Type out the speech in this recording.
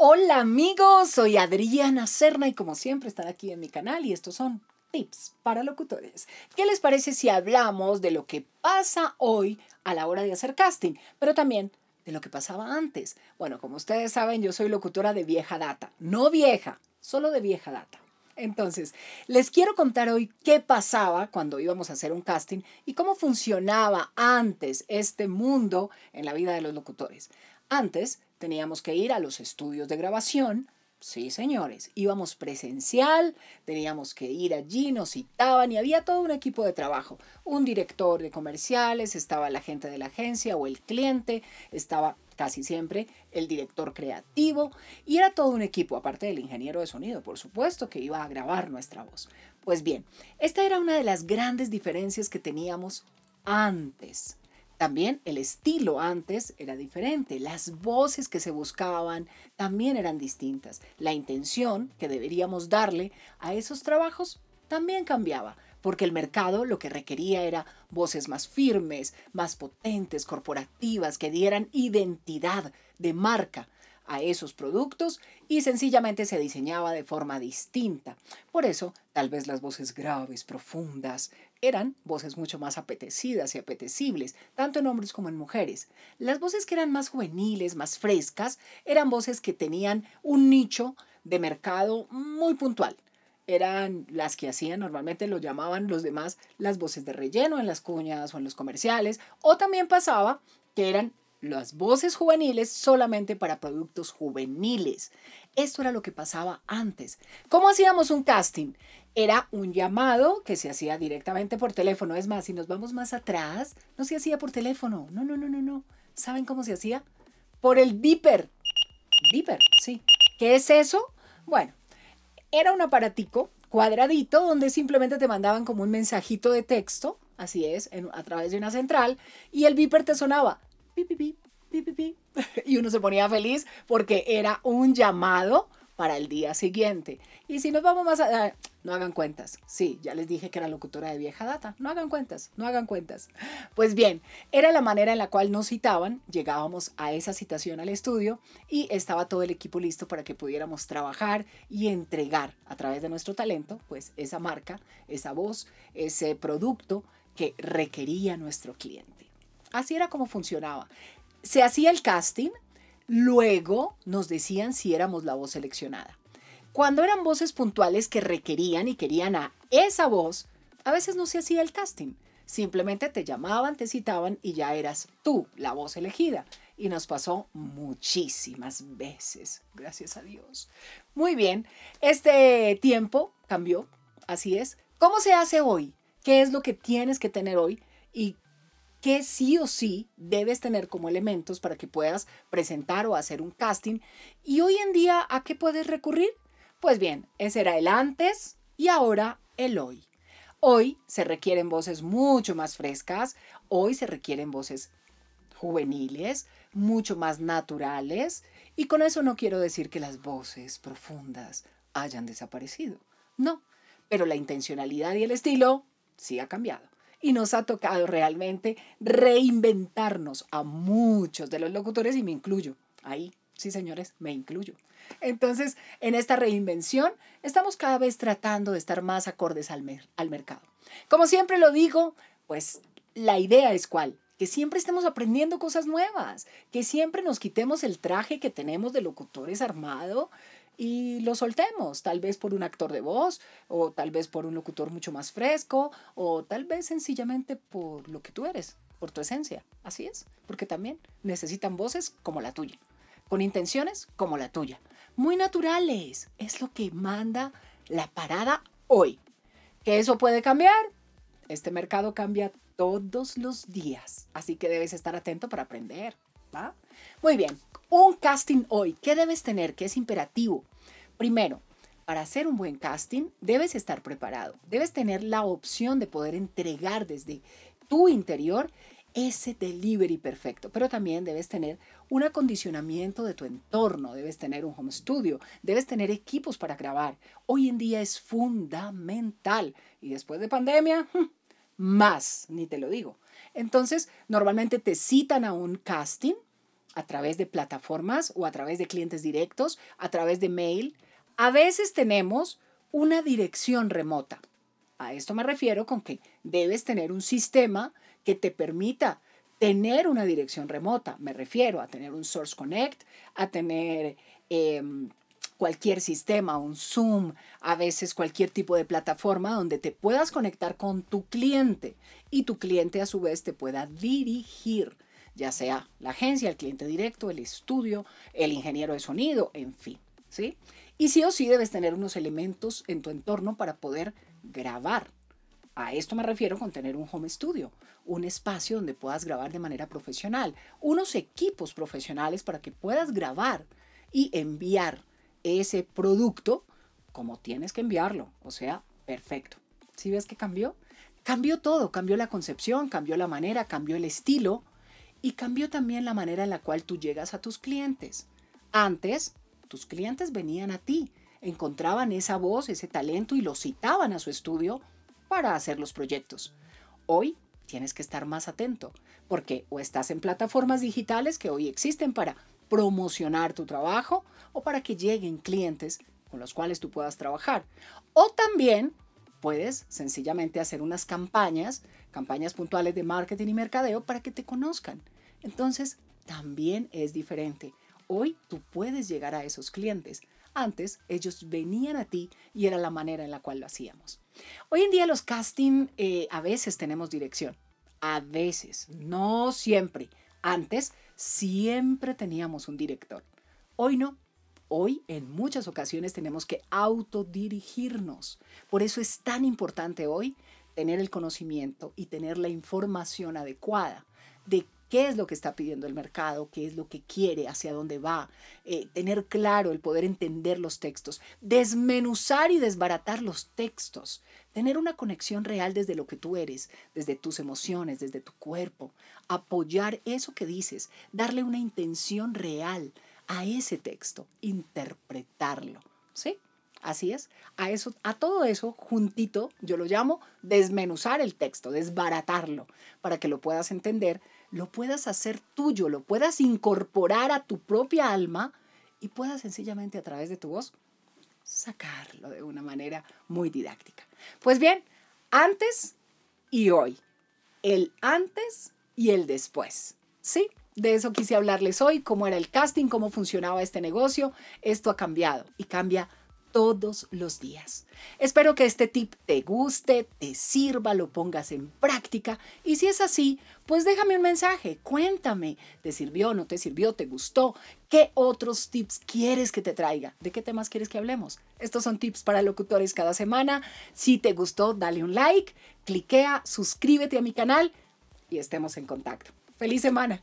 Hola amigos, soy Adriana Serna y como siempre están aquí en mi canal y estos son tips para locutores. ¿Qué les parece si hablamos de lo que pasa hoy a la hora de hacer casting, pero también de lo que pasaba antes? Bueno, como ustedes saben, yo soy locutora de vieja data, no vieja, solo de vieja data. Entonces, les quiero contar hoy qué pasaba cuando íbamos a hacer un casting y cómo funcionaba antes este mundo en la vida de los locutores. Antes, teníamos que ir a los estudios de grabación. Sí, señores, íbamos presencial, teníamos que ir allí, nos citaban y había todo un equipo de trabajo. Un director de comerciales, estaba la gente de la agencia o el cliente, estaba casi siempre el director creativo y era todo un equipo, aparte del ingeniero de sonido, por supuesto, que iba a grabar nuestra voz. Pues bien, esta era una de las grandes diferencias que teníamos antes también el estilo antes era diferente, las voces que se buscaban también eran distintas, la intención que deberíamos darle a esos trabajos también cambiaba, porque el mercado lo que requería era voces más firmes, más potentes, corporativas, que dieran identidad de marca a esos productos y sencillamente se diseñaba de forma distinta. Por eso, tal vez las voces graves, profundas, eran voces mucho más apetecidas y apetecibles, tanto en hombres como en mujeres. Las voces que eran más juveniles, más frescas, eran voces que tenían un nicho de mercado muy puntual. Eran las que hacían, normalmente lo llamaban los demás, las voces de relleno en las cuñas o en los comerciales, o también pasaba que eran las voces juveniles solamente para productos juveniles. Esto era lo que pasaba antes. ¿Cómo hacíamos un casting? era un llamado que se hacía directamente por teléfono. Es más, si nos vamos más atrás, no se hacía por teléfono. No, no, no, no, no. ¿Saben cómo se hacía? Por el beeper. Beeper, sí. ¿Qué es eso? Bueno, era un aparatico cuadradito donde simplemente te mandaban como un mensajito de texto, así es, a través de una central, y el beeper te sonaba. y uno se ponía feliz porque era un llamado para el día siguiente. Y si nos vamos más a... No hagan cuentas. Sí, ya les dije que era locutora de vieja data. No hagan cuentas, no hagan cuentas. Pues bien, era la manera en la cual nos citaban, llegábamos a esa citación al estudio y estaba todo el equipo listo para que pudiéramos trabajar y entregar a través de nuestro talento, pues esa marca, esa voz, ese producto que requería nuestro cliente. Así era como funcionaba. Se hacía el casting, Luego nos decían si éramos la voz seleccionada. Cuando eran voces puntuales que requerían y querían a esa voz, a veces no se hacía el casting. Simplemente te llamaban, te citaban y ya eras tú la voz elegida. Y nos pasó muchísimas veces, gracias a Dios. Muy bien, este tiempo cambió, así es. ¿Cómo se hace hoy? ¿Qué es lo que tienes que tener hoy? ¿Y ¿Qué sí o sí debes tener como elementos para que puedas presentar o hacer un casting. Y hoy en día, ¿a qué puedes recurrir? Pues bien, ese era el antes y ahora el hoy. Hoy se requieren voces mucho más frescas, hoy se requieren voces juveniles, mucho más naturales, y con eso no quiero decir que las voces profundas hayan desaparecido, no, pero la intencionalidad y el estilo sí ha cambiado y nos ha tocado realmente reinventarnos a muchos de los locutores y me incluyo. Ahí, sí señores, me incluyo. Entonces, en esta reinvención estamos cada vez tratando de estar más acordes al, al mercado. Como siempre lo digo, pues la idea es cuál, que siempre estemos aprendiendo cosas nuevas, que siempre nos quitemos el traje que tenemos de locutores armado y lo soltemos, tal vez por un actor de voz, o tal vez por un locutor mucho más fresco, o tal vez sencillamente por lo que tú eres, por tu esencia. Así es, porque también necesitan voces como la tuya, con intenciones como la tuya, muy naturales. Es lo que manda la parada hoy. ¿Que eso puede cambiar? Este mercado cambia todos los días, así que debes estar atento para aprender. Muy bien, un casting hoy. ¿Qué debes tener? que es imperativo? Primero, para hacer un buen casting debes estar preparado, debes tener la opción de poder entregar desde tu interior ese delivery perfecto, pero también debes tener un acondicionamiento de tu entorno, debes tener un home studio, debes tener equipos para grabar. Hoy en día es fundamental y después de pandemia, más, ni te lo digo. Entonces, normalmente te citan a un casting a través de plataformas o a través de clientes directos, a través de mail, a veces tenemos una dirección remota. A esto me refiero con que debes tener un sistema que te permita tener una dirección remota. Me refiero a tener un Source Connect, a tener em, cualquier sistema, un Zoom, a veces cualquier tipo de plataforma donde te puedas conectar con tu cliente y tu cliente a su vez te pueda dirigir ya sea la agencia, el cliente directo, el estudio, el ingeniero de sonido, en fin, ¿sí? Y sí o sí debes tener unos elementos en tu entorno para poder grabar. A esto me refiero con tener un home studio, un espacio donde puedas grabar de manera profesional, unos equipos profesionales para que puedas grabar y enviar ese producto como tienes que enviarlo, o sea, perfecto. ¿Sí ves que cambió? Cambió todo, cambió la concepción, cambió la manera, cambió el estilo y cambió también la manera en la cual tú llegas a tus clientes. Antes tus clientes venían a ti, encontraban esa voz, ese talento y lo citaban a su estudio para hacer los proyectos. Hoy tienes que estar más atento, porque o estás en plataformas digitales que hoy existen para promocionar tu trabajo o para que lleguen clientes con los cuales tú puedas trabajar. O también puedes sencillamente hacer unas campañas, campañas puntuales de marketing y mercadeo para que te conozcan. Entonces, también es diferente. Hoy tú puedes llegar a esos clientes. Antes ellos venían a ti y era la manera en la cual lo hacíamos. Hoy en día los casting eh, a veces tenemos dirección. A veces, no siempre. Antes siempre teníamos un director. Hoy no. Hoy en muchas ocasiones tenemos que autodirigirnos. Por eso es tan importante hoy tener el conocimiento y tener la información adecuada de qué es lo que está pidiendo el mercado, qué es lo que quiere, hacia dónde va, eh, tener claro el poder entender los textos, desmenuzar y desbaratar los textos, tener una conexión real desde lo que tú eres, desde tus emociones, desde tu cuerpo, apoyar eso que dices, darle una intención real a ese texto, interpretarlo, ¿sí? Así es. A, eso, a todo eso, juntito, yo lo llamo desmenuzar el texto, desbaratarlo, para que lo puedas entender lo puedas hacer tuyo, lo puedas incorporar a tu propia alma y puedas sencillamente a través de tu voz sacarlo de una manera muy didáctica. Pues bien, antes y hoy. El antes y el después. ¿Sí? De eso quise hablarles hoy, cómo era el casting, cómo funcionaba este negocio. Esto ha cambiado y cambia todos los días. Espero que este tip te guste, te sirva, lo pongas en práctica y si es así, pues déjame un mensaje, cuéntame, ¿te sirvió, no te sirvió, te gustó? ¿Qué otros tips quieres que te traiga? ¿De qué temas quieres que hablemos? Estos son tips para locutores cada semana. Si te gustó, dale un like, cliquea, suscríbete a mi canal y estemos en contacto. ¡Feliz semana!